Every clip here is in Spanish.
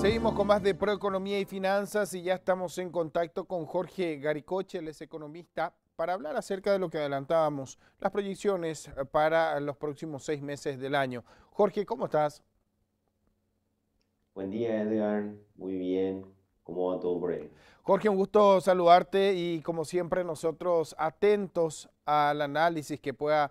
Seguimos con más de Proeconomía y Finanzas y ya estamos en contacto con Jorge Garicoche, el es economista, para hablar acerca de lo que adelantábamos, las proyecciones eh, para los próximos seis meses del año. Jorge, ¿cómo estás? Buen día, Edgar. Muy bien. ¿Cómo va todo por Jorge, un gusto saludarte y como siempre nosotros atentos al análisis que pueda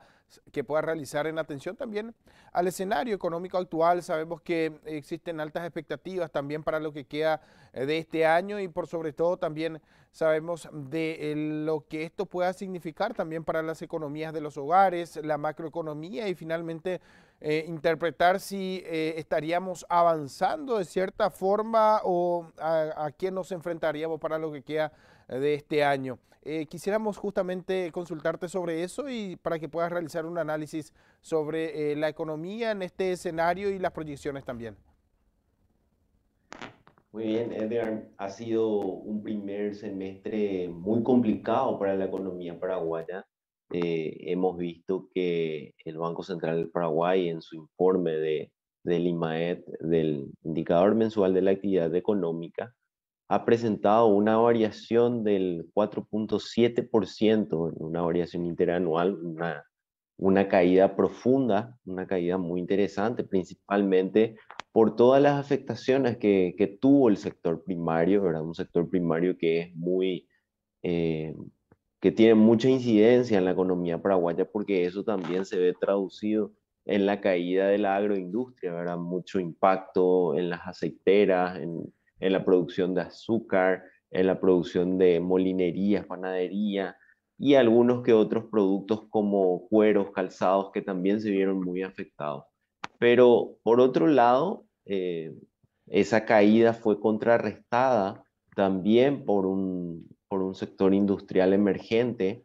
que pueda realizar en atención también al escenario económico actual. Sabemos que existen altas expectativas también para lo que queda eh, de este año y por sobre todo también sabemos de eh, lo que esto pueda significar también para las economías de los hogares, la macroeconomía y finalmente eh, interpretar si estaríamos avanzando de cierta forma o a, a nos enfrentaríamos para lo que queda de este año. Eh, quisiéramos justamente consultarte sobre eso y para que puedas realizar un análisis sobre eh, la economía en este escenario y las proyecciones también. Muy bien, Edgar. Ha sido un primer semestre muy complicado para la economía paraguaya. Eh, hemos visto que el Banco Central del Paraguay en su informe de, del IMAED, del indicador mensual de la actividad económica, ha presentado una variación del 4.7%, una variación interanual, una, una caída profunda, una caída muy interesante, principalmente por todas las afectaciones que, tuvo el sector primario, ¿verdad? un sector primario que es muy... Eh, que tiene mucha incidencia en la economía paraguaya porque eso también se ve traducido en la caída de la agroindustria, ¿verdad? Mucho impacto en las aceiteras, en, en la producción de azúcar, en la producción de molinerías, panadería y algunos que otros productos como cueros, calzados, que también se vieron muy afectados. Pero por otro lado, eh, esa caída fue contrarrestada también por un, por un sector industrial emergente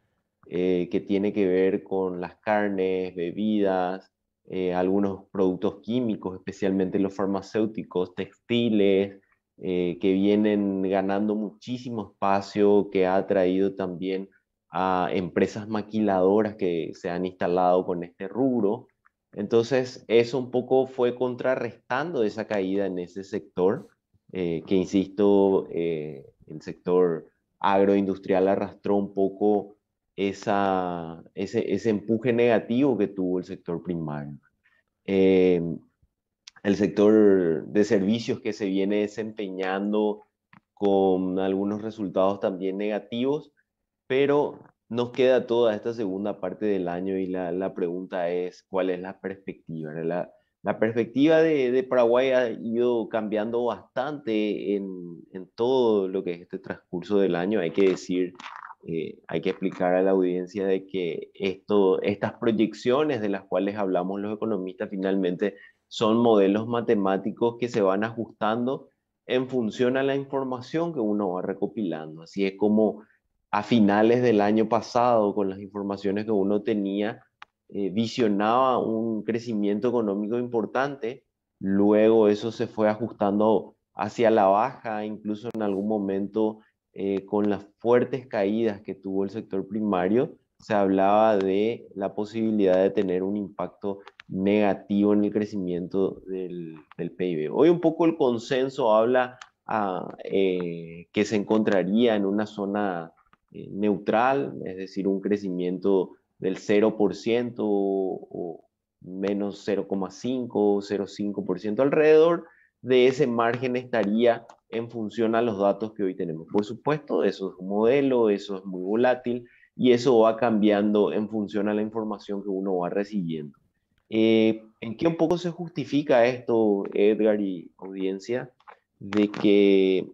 eh, que tiene que ver con las carnes, bebidas, eh, algunos productos químicos, especialmente los farmacéuticos, textiles, eh, que vienen ganando muchísimo espacio, que ha traído también a empresas maquiladoras que se han instalado con este rubro. Entonces, eso un poco fue contrarrestando esa caída en ese sector, eh, que insisto, eh, el sector agroindustrial arrastró un poco ese, ese empuje negativo que tuvo el sector primario. Em, el sector de servicios que se viene desempeñando con algunos resultados también negativos, pero nos queda toda esta segunda parte del año y la, la pregunta es cuál es la perspectiva. La, la perspectiva de, de, Paraguay ha ido cambiando bastante en, en, todo lo que es este transcurso del año. Hay que decir, eh, hay que explicar a la audiencia de que esto, estas proyecciones de las cuales hablamos los economistas finalmente son modelos matemáticos que se van ajustando en función a la información que uno va recopilando. Así es como a finales del año pasado, con las informaciones que uno tenía, eh, visionaba un crecimiento económico importante, luego eso se fue ajustando hacia la baja, incluso en algún momento eh, con las fuertes caídas que tuvo el sector primario, se hablaba de la posibilidad de tener un impacto negativo en el crecimiento del, PIB. Hoy un poco el consenso habla eh, que se encontraría en una zona eh, neutral, es decir, un crecimiento del 0% o menos 0,5 o 0,5% alrededor de ese margen estaría en función a los datos que hoy tenemos. Por supuesto, eso es un modelo, eso es muy volátil y eso va cambiando en función a la información que uno va recibiendo. Eh, ¿En qué un poco se justifica esto, Edgar y audiencia, de que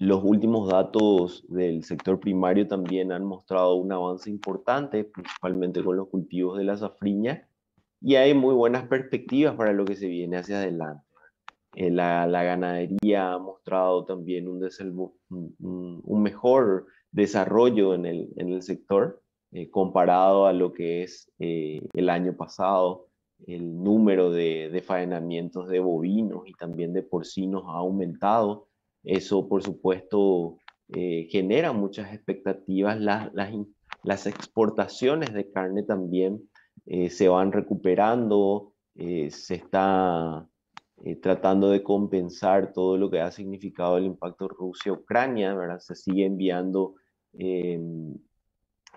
los últimos datos del sector primario también han mostrado un avance importante, principalmente con los cultivos de la safriña, y hay muy buenas perspectivas para lo que se viene hacia adelante. Eh, la, ganadería ha mostrado también un, mejor desarrollo en el sector eh, comparado a lo que es eh, el año pasado. El número de, de faenamientos de bovinos y también de porcinos ha aumentado. Eso, por supuesto, eh, genera muchas expectativas. Las, las, exportaciones de carne también se van recuperando. se está tratando de compensar todo lo que ha significado el impacto Rusia-Ucrania, ¿verdad? Se sigue enviando em,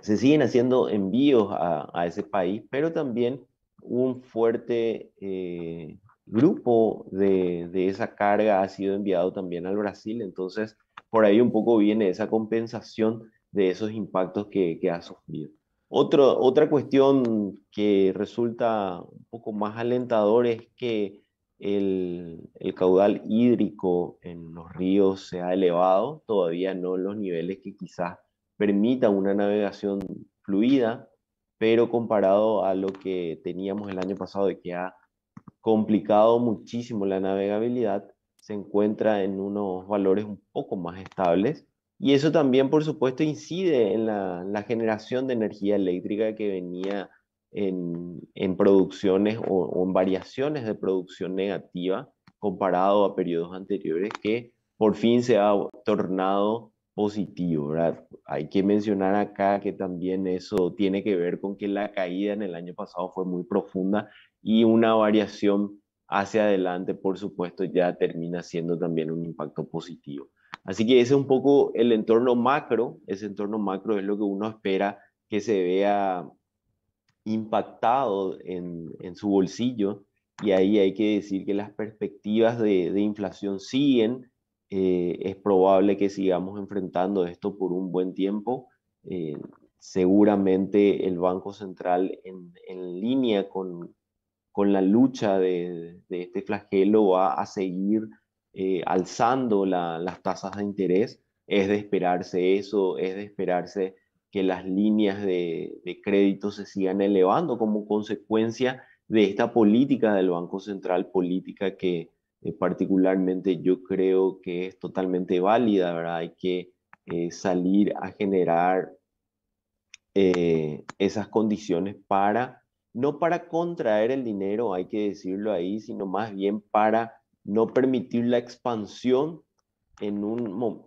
se siguen haciendo envíos a, ese país, pero también un fuerte eh, grupo de, esa carga ha sido enviado también al Brasil, entonces por ahí un poco viene esa compensación de esos impactos que, ha sufrido. otra cuestión que resulta un poco más alentador es que el, el, caudal hídrico en los ríos se ha elevado, todavía no los niveles que quizás permita una navegación fluida, pero comparado a lo que teníamos el año pasado de que ha complicado muchísimo la navegabilidad, se encuentra en unos valores un poco más estables. Y eso también, por supuesto, incide en la, generación de energía eléctrica que venía en, producciones o, o, en variaciones de producción negativa comparado a periodos anteriores que por fin se ha tornado positivo, ¿verdad? Hay que mencionar acá que también eso tiene que ver con que la caída en el año pasado fue muy profunda y una variación hacia adelante, por supuesto, ya termina siendo también un impacto positivo. Así que ese es un poco el entorno macro, ese entorno macro es lo que uno espera que se vea impactado en, su bolsillo y ahí hay que decir que las perspectivas de, de inflación siguen, eh, es probable que sigamos enfrentando esto por un buen tiempo. Eh, seguramente el Banco Central en, línea con, con, la lucha de, este flagelo va a seguir eh, alzando las tasas de interés. Es de esperarse eso, es de esperarse que las líneas de, de crédito se sigan elevando como consecuencia de esta política del Banco Central, política que, eh, particularmente yo creo que es totalmente válida, ¿verdad? Hay que eh, salir a generar eh, esas condiciones para, no para contraer el dinero, hay que decirlo ahí, sino más bien para no permitir la expansión en,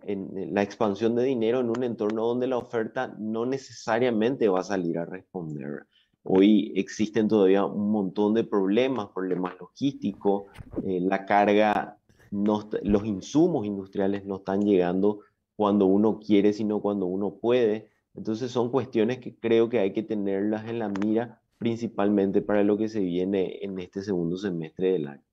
en la expansión de dinero en un entorno donde la oferta no necesariamente va a salir a responder. Hoy existen todavía un montón de problemas, problemas logísticos, eh, la carga, los insumos industriales no están llegando cuando uno quiere, sino cuando uno puede. Entonces son cuestiones que creo que hay que tenerlas en la mira principalmente para lo que se viene en este segundo semestre del año.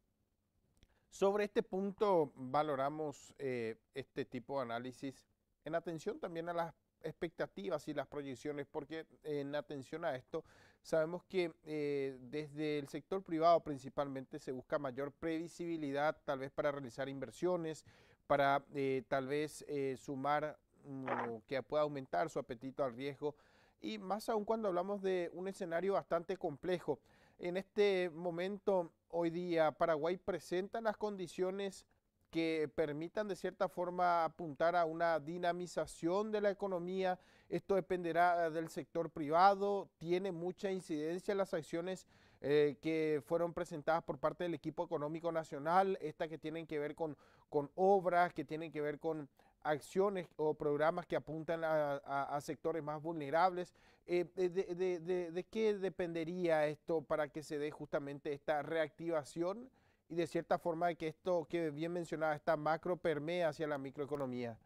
Sobre este punto valoramos eh, este tipo de análisis en atención también a las expectativas y las proyecciones, porque en atención a esto Sabemos que eh, desde el sector privado principalmente se busca mayor previsibilidad, tal vez para realizar inversiones, para eh, tal vez eh, sumar mm, que pueda aumentar su apetito al riesgo y más aún cuando hablamos de un escenario bastante complejo. En este momento, hoy día, Paraguay presenta las condiciones que permitan de cierta forma apuntar a una dinamización de la economía. Esto dependerá eh, del sector privado, tiene mucha incidencia las acciones eh, que fueron presentadas por parte del equipo económico nacional, estas que tienen que ver con, obras, que tienen que ver con acciones o programas que apuntan a, sectores más vulnerables. Eh, de, qué dependería esto para que se dé justamente esta reactivación? y de cierta forma que esto que bien mencionaba, esta macro permea hacia la microeconomía.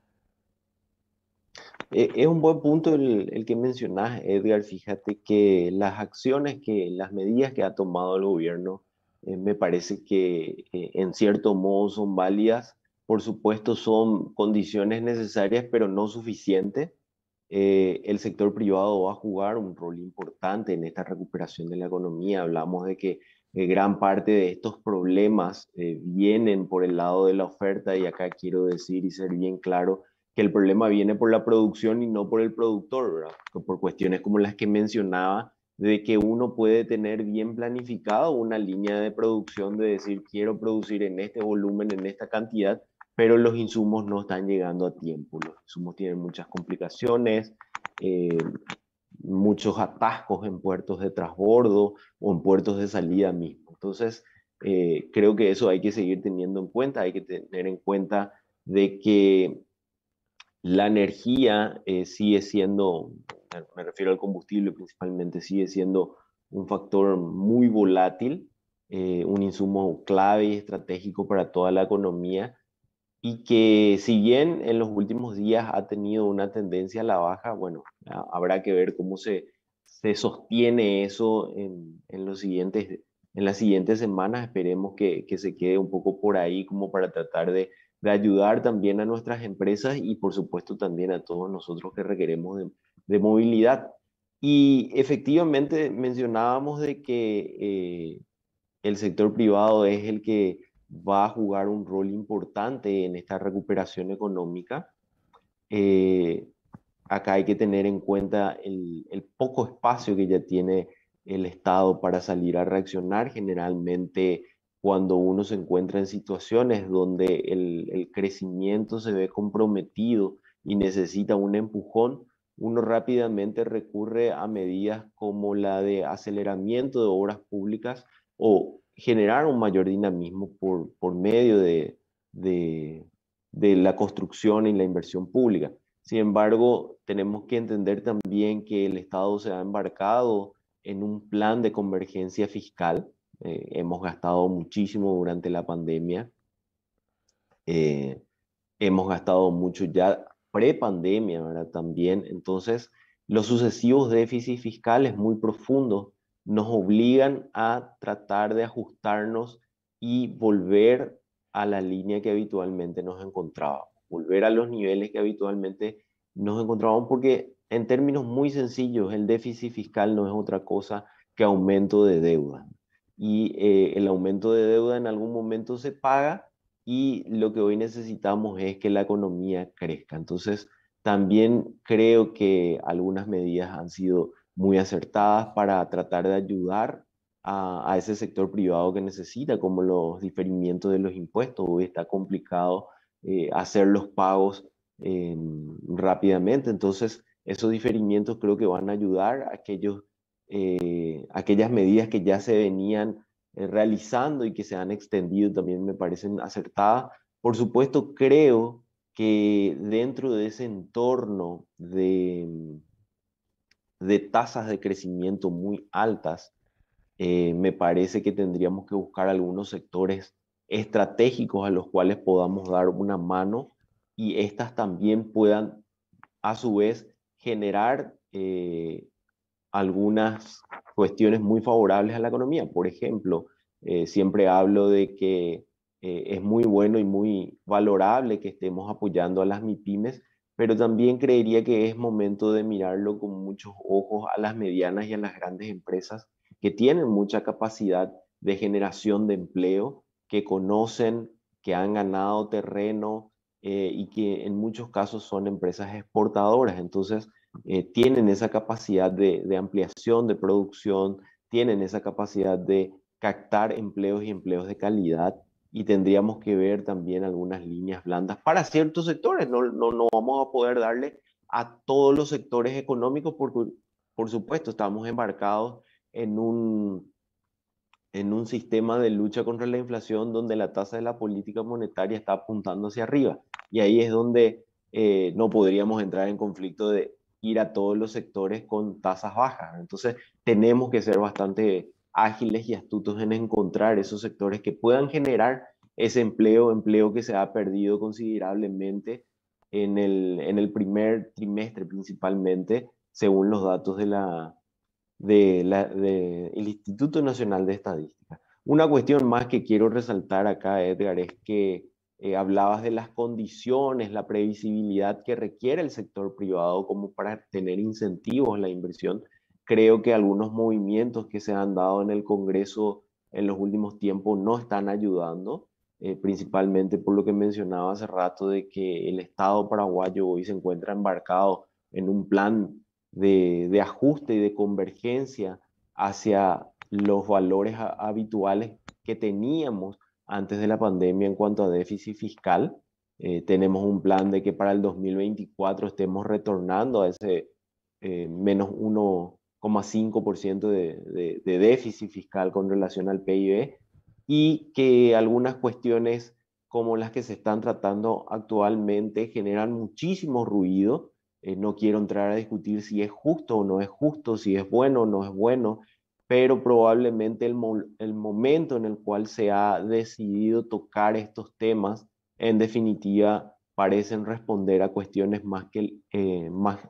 Eh, es un buen punto el, que mencionás, Edgar. Fíjate que las acciones, que las medidas que ha tomado el gobierno, eh, me parece que eh, en cierto modo son válidas. Por supuesto, son condiciones necesarias, pero no suficientes. el sector privado va a jugar un rol importante en esta recuperación de la economía. Hablamos de que gran parte de estos problemas eh, vienen por el lado de la oferta y acá quiero decir y ser bien claro que el problema viene por la producción y no por el productor, por cuestiones como las que mencionaba, de que uno puede tener bien planificado una línea de producción, de decir, quiero producir en este volumen, en esta cantidad, pero los insumos no están llegando a tiempo, los insumos tienen muchas complicaciones, eh, muchos atascos en puertos de transbordo o en puertos de salida mismo. Entonces, eh, creo que eso hay que seguir teniendo en cuenta, hay que tener en cuenta de que la energía eh, sigue siendo, me refiero al combustible principalmente, sigue siendo un factor muy volátil, eh, un insumo clave y estratégico para toda la economía y que si bien en los últimos días ha tenido una tendencia a la baja, bueno, habrá que ver cómo se, se sostiene eso en, en, los siguientes, en las siguientes semanas. Esperemos que, se quede un poco por ahí como para tratar de, ayudar también a nuestras empresas y por supuesto también a todos nosotros que requeremos de, movilidad. Y efectivamente mencionábamos de que eh, el sector privado es el que va a jugar un rol importante en esta recuperación económica. Eh, acá hay que tener en cuenta el, poco espacio que ya tiene el Estado para salir a reaccionar. Generalmente cuando uno se encuentra en situaciones donde el crecimiento se ve comprometido y necesita un empujón, uno rápidamente recurre a medidas como la de aceleramiento de obras públicas o generar un mayor dinamismo por, por medio de, la construcción y la inversión pública. Sin embargo, tenemos que entender también que el Estado se ha embarcado en un plan de convergencia fiscal. Eh, hemos gastado muchísimo durante la pandemia. Eh, hemos gastado mucho ya pre-pandemia, ¿verdad? También. Entonces, los sucesivos déficits fiscales muy profundos nos obligan a tratar de ajustarnos y volver a la línea que habitualmente nos encontrábamos, volver a los niveles que habitualmente nos encontrábamos, porque en términos muy sencillos, el déficit fiscal no es otra cosa que aumento de deuda. Y eh, el aumento de deuda en algún momento se paga y lo que hoy necesitamos es que la economía crezca. Entonces, también creo que algunas medidas han sido muy acertadas para tratar de ayudar a, ese sector privado que necesita, como los diferimientos de los impuestos. Hoy está complicado eh, hacer los pagos eh, rápidamente, entonces esos diferimientos creo que van a ayudar a aquellos, eh, aquellas medidas que ya se venían realizando y que se han extendido también me parecen acertadas. Por supuesto, creo que dentro de ese entorno de, de tasas de crecimiento muy altas, eh, me parece que tendríamos que buscar algunos sectores estratégicos a los cuales podamos dar una mano y estas también puedan a su vez generar eh, algunas cuestiones muy favorables a la economía. Por ejemplo, eh, siempre hablo de que es muy bueno y muy valorable que estemos apoyando a las MIPIMES pero también creería que es momento de mirarlo con muchos ojos a las medianas y a las grandes empresas que tienen mucha capacidad de generación de empleo, que conocen, que han ganado terreno eh, y que en muchos casos son empresas exportadoras. Entonces, eh, tienen esa capacidad de ampliación, de producción, tienen esa capacidad de captar empleos y empleos de calidad y tendríamos que ver también algunas líneas blandas para ciertos sectores. No, no, no vamos a poder darle a todos los sectores económicos porque, por supuesto, estamos embarcados en un, en un sistema de lucha contra la inflación donde la tasa de la política monetaria está apuntando hacia arriba. Y ahí es donde eh, no podríamos entrar en conflicto de ir a todos los sectores con tasas bajas. Entonces, tenemos que ser bastante ágiles y astutos en encontrar esos sectores que puedan generar ese empleo, empleo que se ha perdido considerablemente en el, en el primer trimestre principalmente, según los datos del Instituto Nacional de Estadística. Una cuestión más que quiero resaltar acá, Edgar, es que eh, hablabas de las condiciones, la previsibilidad que requiere el sector privado como para tener incentivos a la inversión creo que algunos movimientos que se han dado en el Congreso en los últimos tiempos no están ayudando, eh, principalmente por lo que mencionaba hace rato de que el Estado paraguayo hoy se encuentra embarcado en un plan de, de ajuste y de convergencia hacia los valores habituales que teníamos antes de la pandemia en cuanto a déficit fiscal. Eh, tenemos un plan de que para el 2024 estemos retornando a ese eh, menos 1 5% de, déficit fiscal con relación al PIB y que algunas cuestiones como las que se están tratando actualmente generan muchísimo ruido. Eh, no quiero entrar a discutir si es justo o no es justo, si es bueno o no es bueno, pero probablemente el, momento en el cual se ha decidido tocar estos temas, en definitiva, parecen responder a cuestiones más que, eh, más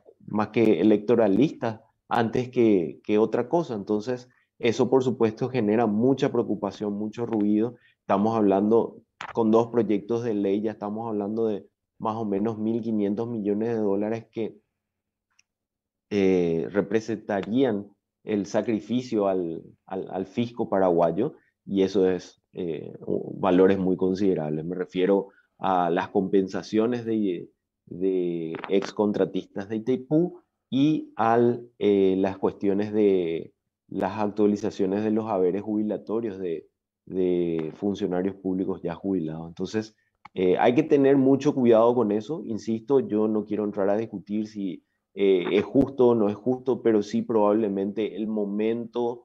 que electoralistas antes que, otra cosa. Entonces, eso por supuesto genera mucha preocupación, mucho ruido. Estamos hablando con dos proyectos de ley, ya estamos hablando de más o menos 1.500 millones de dólares que eh, representarían el sacrificio al, fisco paraguayo y eso es eh, valores muy considerables. Me refiero a las compensaciones de, de de Itaipú, y a eh, las cuestiones de las actualizaciones de los haberes jubilatorios de, funcionarios públicos ya jubilados. Entonces, eh, hay que tener mucho cuidado con eso. Insisto, yo no quiero entrar a discutir si eh, es justo o no es justo, pero sí probablemente el momento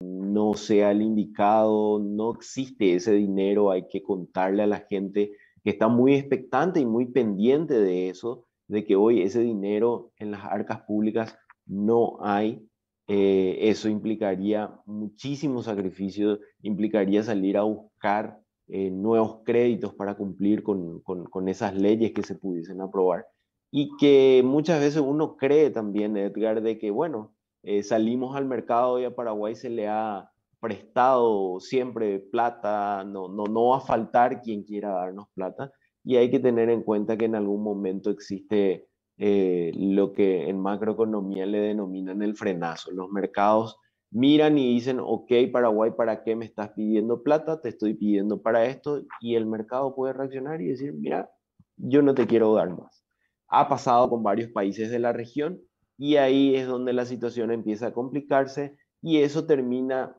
no sea el indicado, no existe ese dinero, hay que contarle a la gente que está muy expectante y muy pendiente de eso de que hoy ese dinero en las arcas públicas no hay. Eh, eso implicaría muchísimos sacrificios, implicaría salir a buscar eh, nuevos créditos para cumplir con, esas leyes que se pudiesen aprobar. Y que muchas veces uno cree también, Edgar, de que, bueno, eh, salimos al mercado y a Paraguay se le ha prestado siempre plata, no, no, no va a faltar quien quiera darnos plata y hay que tener en cuenta que en algún momento existe eh, lo que en macroeconomía le denominan el frenazo. Los mercados miran y dicen, ok, Paraguay, ¿para qué me estás pidiendo plata? Te estoy pidiendo para esto y el mercado puede reaccionar y decir, mira, yo no te quiero dar más. Ha pasado con varios países de la región y ahí es donde la situación empieza a complicarse y eso termina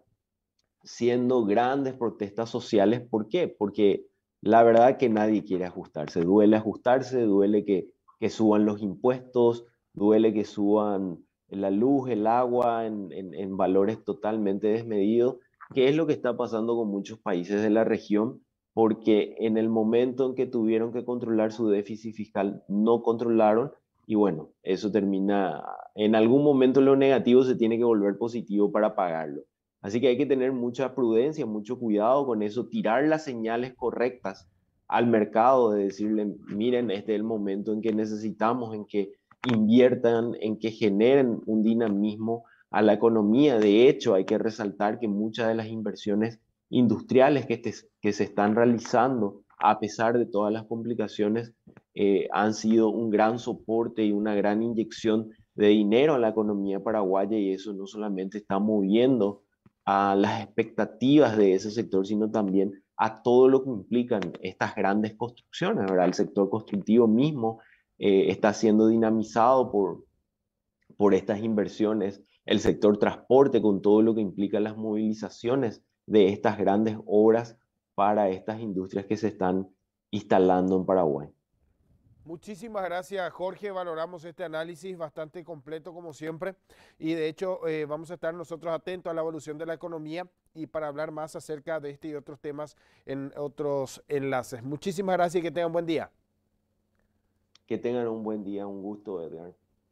siendo grandes protestas sociales. ¿Por qué? Porque la verdad que nadie quiere ajustarse. Duele ajustarse, duele que, suban los impuestos, duele que suban la luz, el agua en, en valores totalmente desmedidos, que es lo que está pasando con muchos países de la región, porque en el momento en que tuvieron que controlar su déficit fiscal, no controlaron y bueno, eso termina, en algún momento lo negativo se tiene que volver positivo para pagarlo. Así que hay que tener mucha prudencia, mucho cuidado con eso, tirar las señales correctas al mercado de decirle, miren, este es el momento en que necesitamos, en que inviertan, en que generen un dinamismo a la economía. De hecho, hay que resaltar que muchas de las inversiones industriales que, se están realizando, a pesar de todas las complicaciones, eh, han sido un gran soporte y una gran inyección de dinero a la economía paraguaya y eso no solamente está moviendo a las expectativas de ese sector, sino también a todo lo que implican estas grandes construcciones, El sector constructivo mismo eh, está siendo dinamizado por, por estas inversiones, el sector transporte con todo lo que implica las movilizaciones de estas grandes obras para estas industrias que se están instalando en Paraguay. Muchísimas gracias, Jorge. Valoramos este análisis bastante completo, como siempre. Y de hecho, eh, vamos a estar nosotros atentos a la evolución de la economía y para hablar más acerca de este y otros temas en otros enlaces. Muchísimas gracias y que tengan un buen día. Que tengan un buen día. Un gusto, Edgar.